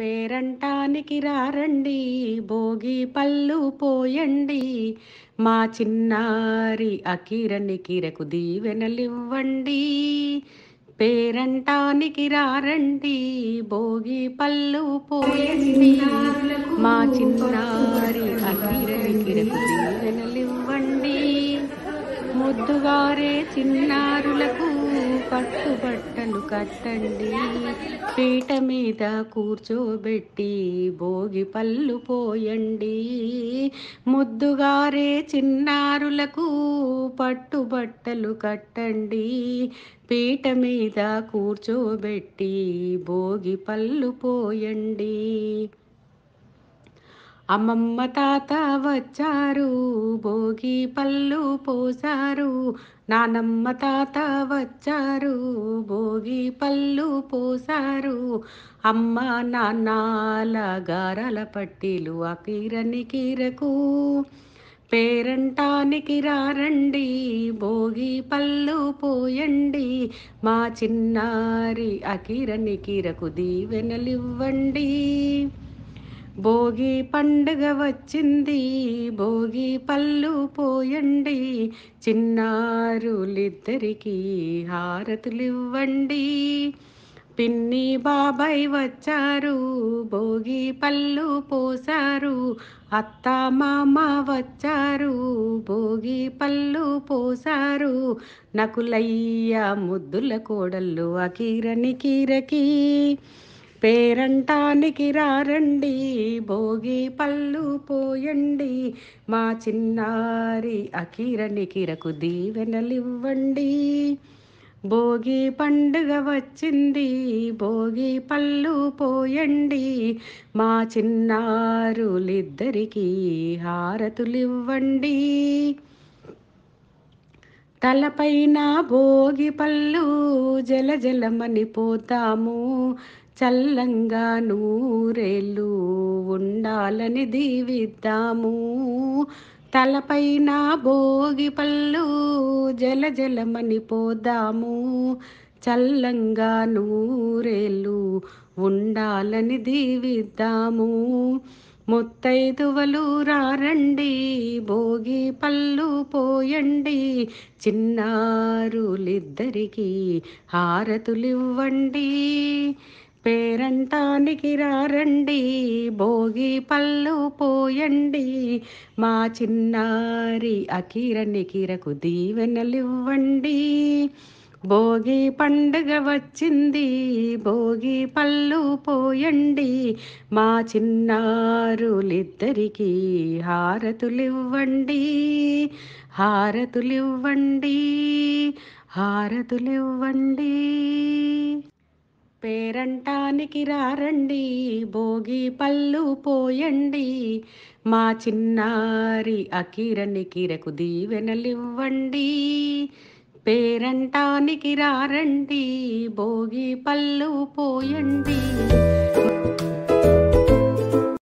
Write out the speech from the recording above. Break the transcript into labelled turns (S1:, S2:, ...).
S1: పేరంటానికి రారండి భోగి పళ్ళు పోయండి మా చిన్నారి అకిరణి కిరకు దీవెనలివ్వండి పేరంటానికి రారండి భోగి పళ్ళు పోయండి మా చిన్నారి అకిరణి కిరకు దీవెనలివ్వండి ముద్దుగారే చిన్నారులకు పట్టుబడి కట్టండి పీట మీద కూర్చోబెట్టి భోగి పళ్ళు పోయండి ముద్దుగారే చిన్నారులకు పట్టుబట్టలు కట్టండి పీట మీద కూర్చోబెట్టి భోగి పళ్ళు పోయండి అమ్మమ్మ తాత వచ్చారు భోగి పళ్ళు పోసారు నానమ్మ తాత వచ్చారు భోగి పళ్ళు పోసారు అమ్మ నాన్నాల గారాల పట్టీలు ఆ కీరని కీరకు పేరంటానికి రారండి భోగి పళ్ళు పోయండి మా చిన్నారి అకిరని కీరకు దీవెనలివ్వండి భోగి పండుగ వచ్చింది భోగి పళ్ళు పోయండి చిన్నారులిద్దరికీ హారతులివ్వండి పిన్ని బాబాయ్ వచ్చారు భోగి పళ్ళు పోసారు అత్త మామ వచ్చారు భోగి పళ్ళు పోసారు నకులయ్య ముద్దుల కోడళ్ళు అకీరని కీరకి పేరంటానికి రారండి భోగి పళ్ళు పోయండి మా చిన్నారి అకిరని కిరకు దీవెనలివ్వండి భోగి పండుగ వచ్చింది భోగి పళ్ళు పోయండి మా చిన్నారులిద్దరికీ హారతులివ్వండి తలపైన భోగి పళ్ళు జల జలమని పోతాము చల్లంగా నూరేళ్ళు ఉండాలని దీవిద్దాము తలపైన భోగి పళ్ళు జల జలమని పోదాము చల్లంగా నూరేళ్ళు ఉండాలని దీవిద్దాము ముత్తైదువలు రారండి భోగి పళ్ళు పోయండి చిన్నారులిద్దరికీ హారతులివ్వండి పేరంటానికి రారండి భోగి పళ్ళు పోయండి మా చిన్నారి అకిర నికిరకు దీవెనలివ్వండి భోగి పండుగ వచ్చింది భోగి పళ్ళు పోయండి మా చిన్నారులిద్దరికీ హారతులివ్వండి హారతులివ్వండి హారతులివ్వండి పేరంటానికి రారండి భోగి పళ్ళు పోయండి మా చిన్నారి అకిరణి కిరకు దీవెనలివ్వండి పేరంటానికి రారండి భోగి పళ్ళు పోయండి